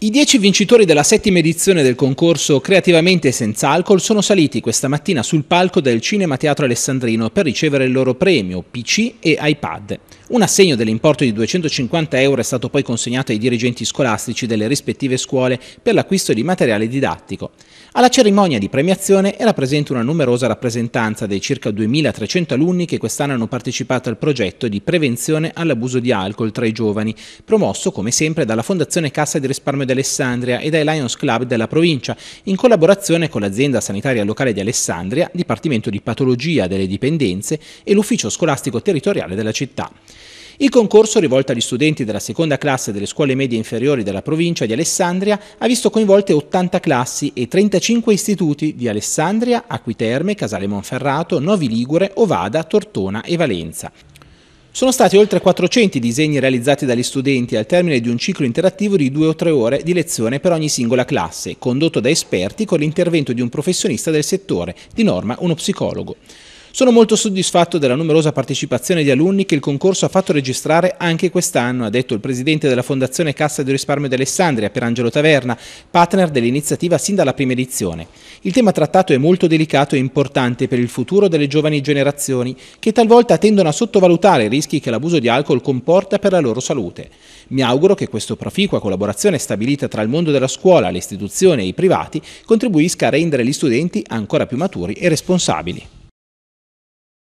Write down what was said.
I dieci vincitori della settima edizione del concorso Creativamente senza alcol sono saliti questa mattina sul palco del Cinema Teatro Alessandrino per ricevere il loro premio PC e iPad. Un assegno dell'importo di 250 euro è stato poi consegnato ai dirigenti scolastici delle rispettive scuole per l'acquisto di materiale didattico. Alla cerimonia di premiazione era presente una numerosa rappresentanza dei circa 2300 alunni che quest'anno hanno partecipato al progetto di prevenzione all'abuso di alcol tra i giovani, promosso come sempre dalla Fondazione Cassa di Risparmio di Alessandria e dai Lions Club della provincia, in collaborazione con l'azienda sanitaria locale di Alessandria, Dipartimento di Patologia delle Dipendenze e l'Ufficio Scolastico Territoriale della città. Il concorso rivolto agli studenti della seconda classe delle scuole medie inferiori della provincia di Alessandria ha visto coinvolte 80 classi e 35 istituti di Alessandria, Acquiterme, Casale Monferrato, Novi Ligure, Ovada, Tortona e Valenza. Sono stati oltre 400 i disegni realizzati dagli studenti al termine di un ciclo interattivo di due o tre ore di lezione per ogni singola classe, condotto da esperti con l'intervento di un professionista del settore, di norma uno psicologo. Sono molto soddisfatto della numerosa partecipazione di alunni che il concorso ha fatto registrare anche quest'anno, ha detto il presidente della Fondazione Cassa di Risparmio d'Alessandria, Pierangelo Taverna, partner dell'iniziativa sin dalla prima edizione. Il tema trattato è molto delicato e importante per il futuro delle giovani generazioni, che talvolta tendono a sottovalutare i rischi che l'abuso di alcol comporta per la loro salute. Mi auguro che questa proficua collaborazione stabilita tra il mondo della scuola, le istituzioni e i privati contribuisca a rendere gli studenti ancora più maturi e responsabili.